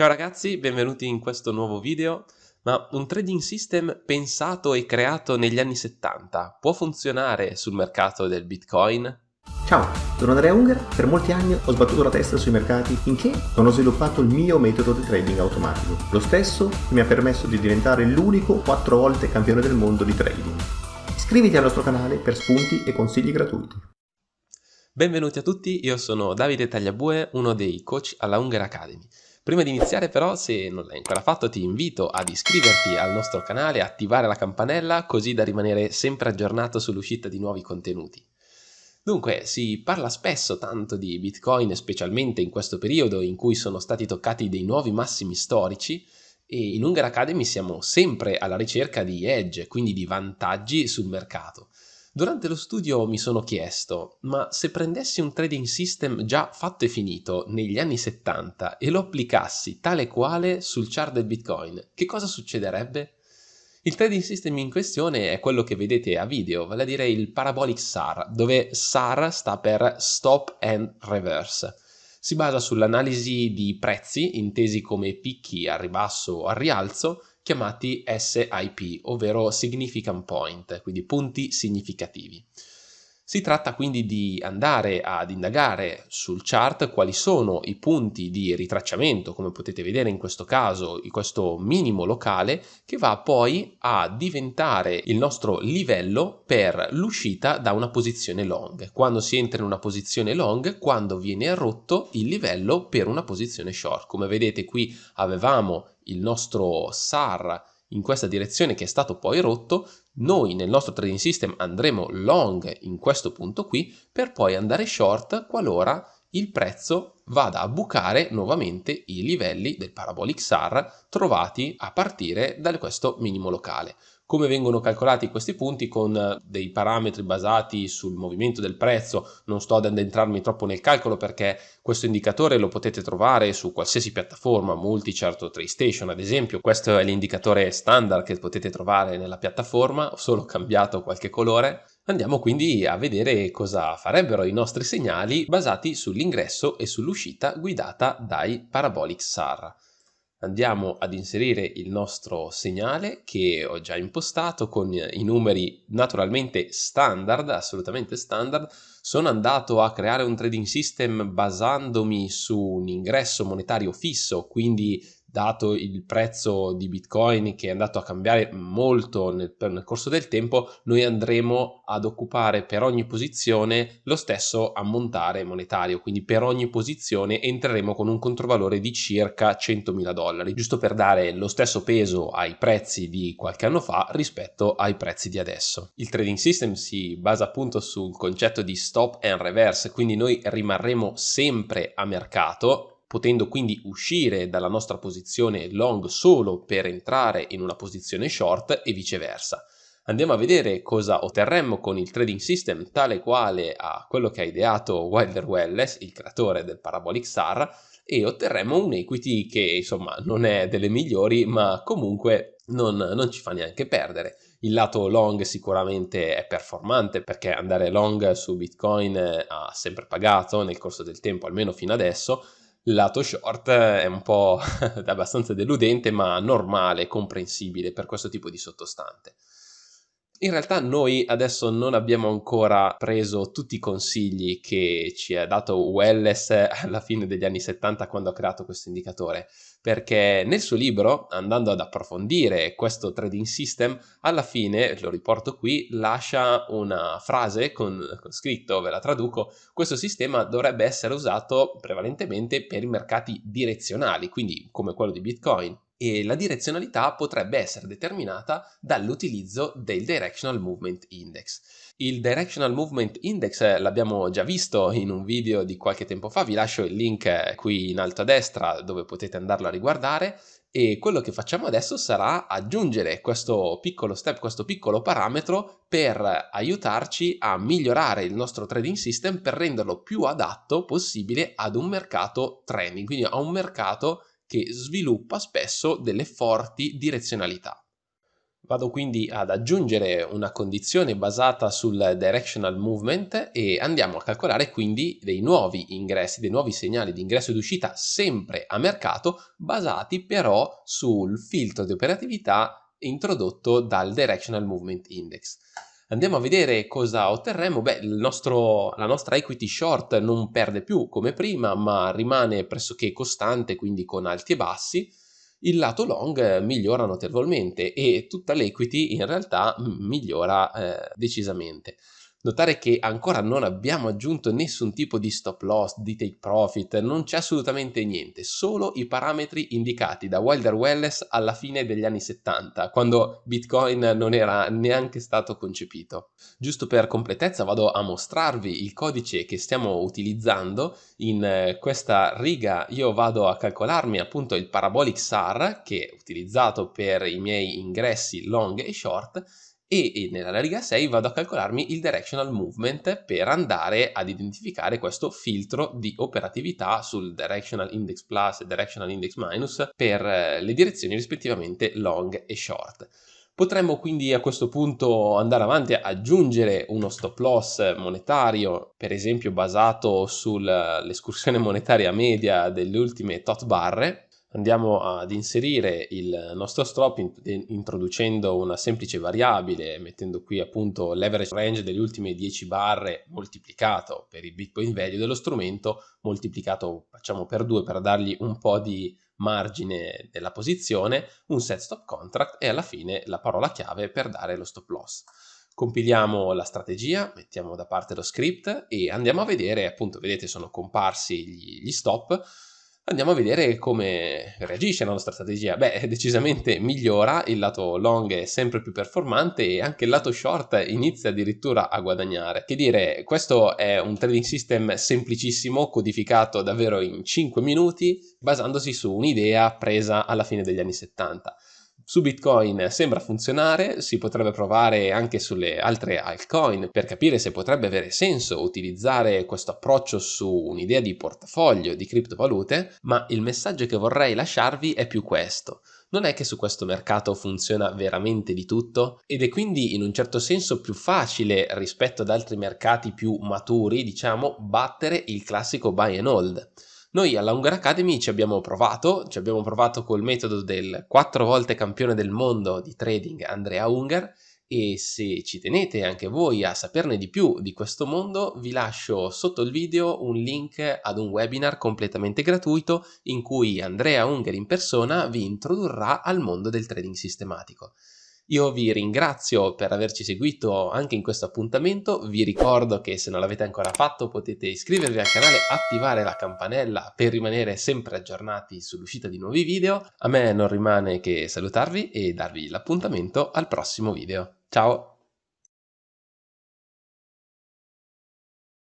Ciao ragazzi, benvenuti in questo nuovo video. Ma un trading system pensato e creato negli anni 70 può funzionare sul mercato del Bitcoin? Ciao, sono Andrea Unger, per molti anni ho sbattuto la testa sui mercati finché non ho sviluppato il mio metodo di trading automatico, lo stesso che mi ha permesso di diventare l'unico quattro volte campione del mondo di trading. Iscriviti al nostro canale per spunti e consigli gratuiti. Benvenuti a tutti, io sono Davide Tagliabue, uno dei coach alla Unger Academy Prima di iniziare però, se non l'hai ancora fatto, ti invito ad iscriverti al nostro canale, attivare la campanella così da rimanere sempre aggiornato sull'uscita di nuovi contenuti. Dunque, si parla spesso tanto di Bitcoin, specialmente in questo periodo in cui sono stati toccati dei nuovi massimi storici, e in Unger Academy siamo sempre alla ricerca di edge, quindi di vantaggi sul mercato. Durante lo studio mi sono chiesto, ma se prendessi un trading system già fatto e finito negli anni 70 e lo applicassi tale quale sul chart del Bitcoin, che cosa succederebbe? Il trading system in questione è quello che vedete a video, vale a dire il Parabolic SAR, dove SAR sta per Stop and Reverse si basa sull'analisi di prezzi intesi come picchi al ribasso o al rialzo chiamati SIP, ovvero significant point, quindi punti significativi. Si tratta quindi di andare ad indagare sul chart quali sono i punti di ritracciamento, come potete vedere in questo caso, in questo minimo locale, che va poi a diventare il nostro livello per l'uscita da una posizione long. Quando si entra in una posizione long, quando viene rotto il livello per una posizione short. Come vedete qui avevamo il nostro SAR in questa direzione che è stato poi rotto, noi nel nostro trading system andremo long in questo punto qui per poi andare short qualora il prezzo vada a bucare nuovamente i livelli del parabolic SAR trovati a partire da questo minimo locale. Come vengono calcolati questi punti con eh, dei parametri basati sul movimento del prezzo, non sto ad addentrarmi troppo nel calcolo perché questo indicatore lo potete trovare su qualsiasi piattaforma, multichart certo, TradeStation ad esempio, questo è l'indicatore standard che potete trovare nella piattaforma, ho solo cambiato qualche colore, Andiamo quindi a vedere cosa farebbero i nostri segnali basati sull'ingresso e sull'uscita guidata dai Parabolic SAR. Andiamo ad inserire il nostro segnale che ho già impostato con i numeri naturalmente standard, assolutamente standard. Sono andato a creare un trading system basandomi su un ingresso monetario fisso, quindi dato il prezzo di Bitcoin che è andato a cambiare molto nel, nel corso del tempo, noi andremo ad occupare per ogni posizione lo stesso ammontare monetario, quindi per ogni posizione entreremo con un controvalore di circa 100.000 dollari, giusto per dare lo stesso peso ai prezzi di qualche anno fa rispetto ai prezzi di adesso. Il trading system si basa appunto sul concetto di stop and reverse, quindi noi rimarremo sempre a mercato potendo quindi uscire dalla nostra posizione long solo per entrare in una posizione short e viceversa. Andiamo a vedere cosa otterremmo con il trading system tale quale a quello che ha ideato Wilder Welles, il creatore del Parabolic SAR, e otterremo un equity che insomma non è delle migliori ma comunque non, non, ci fa neanche perdere. Il lato long sicuramente è performante perché andare long su Bitcoin ha sempre pagato nel corso del tempo, almeno fino adesso, lato short è un po' abbastanza deludente, ma normale, comprensibile per questo tipo di sottostante. In realtà noi adesso non abbiamo ancora preso tutti i consigli che ci ha dato Welles alla fine degli anni 70 quando ha creato questo indicatore, perché nel suo libro, andando ad approfondire questo trading system, alla fine, lo riporto qui, lascia una frase con, con scritto, ve la traduco, questo sistema dovrebbe essere usato prevalentemente per i mercati direzionali, quindi come quello di Bitcoin, e la direzionalità potrebbe essere determinata dall'utilizzo del Directional Movement Index. Il Directional Movement Index eh, l'abbiamo già visto in un video di qualche tempo fa, vi lascio il link eh, qui in alto a destra dove potete andarlo a riguardare e quello che facciamo adesso sarà aggiungere questo piccolo step, questo piccolo parametro per aiutarci a migliorare il nostro trading system per renderlo più adatto possibile ad un mercato trending, quindi a un mercato che sviluppa spesso delle forti direzionalità. Vado quindi ad aggiungere una condizione basata sul directional movement e andiamo a calcolare quindi dei nuovi ingressi, dei nuovi segnali di ingresso ed uscita sempre a mercato basati però sul filtro di operatività introdotto dal directional movement index. Andiamo a vedere cosa otterremo. Beh, nostro, la nostra equity short non perde più come prima, ma rimane pressoché costante, quindi con alti e bassi. Il lato long eh, migliora notevolmente e tutta l'equity in realtà mm, migliora eh, decisamente. Notare che ancora non abbiamo aggiunto nessun tipo di stop loss, di take profit, non c'è assolutamente niente, solo i parametri indicati da Wilder Welles alla fine degli anni 70, quando Bitcoin non era neanche stato concepito. Giusto per completezza vado a mostrarvi il codice che stiamo utilizzando, in eh, questa riga io vado a calcolarmi appunto il parabolic SAR che è utilizzato per i miei ingressi long e short e nella riga 6 vado a calcolarmi il directional movement per andare ad identificare questo filtro di operatività sul directional index plus e directional index minus per eh, le direzioni rispettivamente long e short. Potremmo quindi a questo punto andare avanti e aggiungere uno stop loss monetario, per esempio basato sull'escursione monetaria media delle ultime tot barre, andiamo ad inserire il nostro strop introducendo una semplice variabile, mettendo qui appunto l'average range delle ultime 10 barre moltiplicato per il bitcoin value dello strumento, moltiplicato facciamo per 2 per dargli un po' di margine della posizione, un set stop contract e alla fine la parola chiave per dare lo stop loss. Compiliamo la strategia, mettiamo da parte lo script e andiamo a vedere, appunto vedete sono comparsi gli, gli stop, Andiamo a vedere come reagisce la nostra strategia. Beh, decisamente migliora, il lato long è sempre più performante e anche il lato short inizia addirittura a guadagnare. Che dire, questo è un trading system semplicissimo, codificato davvero in 5 minuti, basandosi su un'idea presa alla fine degli anni 70. Su Bitcoin sembra funzionare, si potrebbe provare anche sulle altre altcoin per capire se potrebbe avere senso utilizzare questo approccio su un'idea di portafoglio di criptovalute, ma il messaggio che vorrei lasciarvi è più questo. Non è che su questo mercato funziona veramente di tutto ed è quindi in un certo senso più facile rispetto ad altri mercati più maturi, diciamo, battere il classico buy and hold. Noi alla Ungar Academy ci abbiamo provato, ci abbiamo provato col metodo del quattro volte campione del mondo di trading Andrea Unger e se ci tenete anche voi a saperne di più di questo mondo vi lascio sotto il video un link ad un webinar completamente gratuito in cui Andrea Unger in persona vi introdurrà al mondo del trading sistematico. Io vi ringrazio per averci seguito anche in questo appuntamento, vi ricordo che se non l'avete ancora fatto potete iscrivervi al canale, attivare la campanella per rimanere sempre aggiornati sull'uscita di nuovi video. A me non rimane che salutarvi e darvi l'appuntamento al prossimo video. Ciao!